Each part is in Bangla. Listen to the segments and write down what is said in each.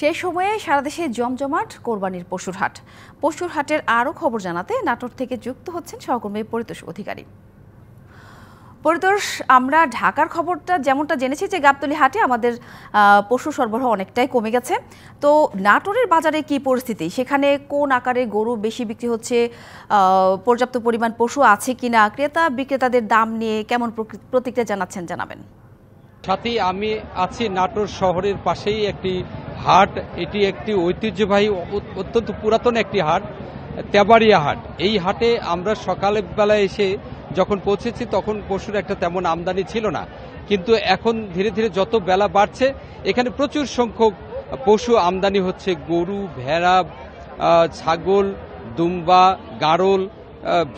সেই সময়ে সারা দেশে জমজমাট কোরবানির পশুর হাট পশুর হাটের আরও খবর জানাতে নাটোর থেকে যুক্ত হচ্ছেন সহকর্মী পরিতোষ অধিকারী পরিতোষ আমরা ঢাকার খবরটা যেমনটা জেনেছি যে গাবতলি হাটে আমাদের পশু সরবরাহ অনেকটাই কমে গেছে তো নাটোরের বাজারে কি পরিস্থিতি সেখানে কোন আকারে গরু বেশি বিক্রি হচ্ছে পর্যাপ্ত পরিমাণ পশু আছে কিনা ক্রেতা বিক্রেতাদের দাম নিয়ে কেমন প্রতিক্রিয়া জানাচ্ছেন জানাবেন সাথী আমি আছি নাটোর শহরের পাশেই একটি হাট এটি একটি ঐতিহ্যবাহী অত্যন্ত পুরাতন একটি হাট তেবাড়িয়া হাট এই হাটে আমরা সকালবেলায় এসে যখন পৌঁছেছি তখন পশুর একটা তেমন আমদানি ছিল না কিন্তু এখন ধীরে ধীরে যত বেলা বাড়ছে এখানে প্রচুর সংখ্যক পশু আমদানি হচ্ছে গরু ভেড়া ছাগল দুম্বা গাড়ল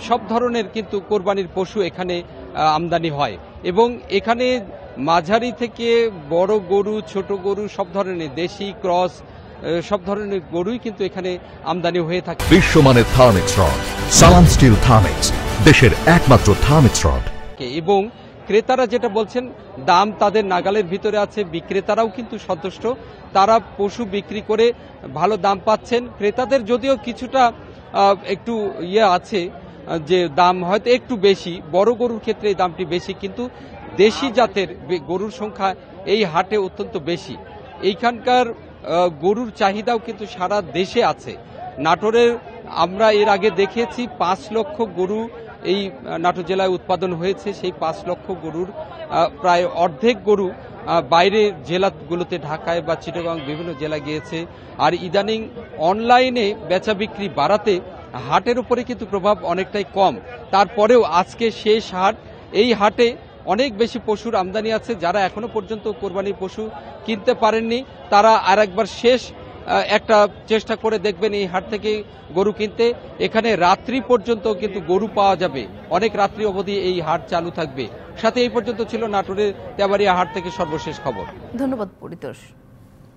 সব ধরনের কিন্তু কোরবানির পশু এখানে আমদানি হয় এবং এখানে মাঝারি থেকে বড় গরু ছোট গরু সব ধরনের দেশি ক্রস সব ধরনের গরুই কিন্তু এখানে আমদানি হয়ে থাকে বিশ্বমানের Thermex rod Salam steel Thermex দেশের একমাত্র থার্মিক্স রড এবং ক্রেতারা যেটা বলছেন দাম তাদের নাগালের ভিতরে আছে বিক্রেতারাও কিন্তু সন্তুষ্ট তারা পশু বিক্রি করে ভালো দাম পাচ্ছেন ক্রেতাদের যদিও কিছুটা একটু ইয়ে আছে যে দাম হয়তো একটু বেশি বড় গরুর ক্ষেত্রে এই দামটি বেশি কিন্তু দেশি জাতের গরুর সংখ্যা এই হাটে অত্যন্ত বেশি এইখানকার গরুর চাহিদাও কিন্তু সারা দেশে আছে নাটোরের আমরা এর আগে দেখেছি পাঁচ লক্ষ গরু এই নাটোর জেলায় উৎপাদন হয়েছে সেই পাঁচ লক্ষ গরুর প্রায় অর্ধেক গরু বাইরে জেলাগুলোতে ঢাকায় বা চিটাগাং বিভিন্ন জেলা গিয়েছে আর ইদানিং অনলাইনে বেচা বিক্রি বাড়াতে হাটের উপরে কিন্তু প্রভাব অনেকটাই কম তারপরেও আজকে শেষ হাট এই হাটে অনেক বেশি পশুর আমদানি আছে যারা এখনো পর্যন্ত কোরবানির পশু কিনতে পারেননি তারা আর একবার শেষ একটা চেষ্টা করে দেখবেন এই হাট থেকে গরু কিনতে এখানে রাত্রি পর্যন্ত কিন্তু গরু পাওয়া যাবে অনেক রাত্রি অবধি এই হাট চালু থাকবে সাথে এই পর্যন্ত ছিল নাটোরের তেবারিয়া হাট থেকে সর্বশেষ খবর ধন্যবাদ পরিতোষ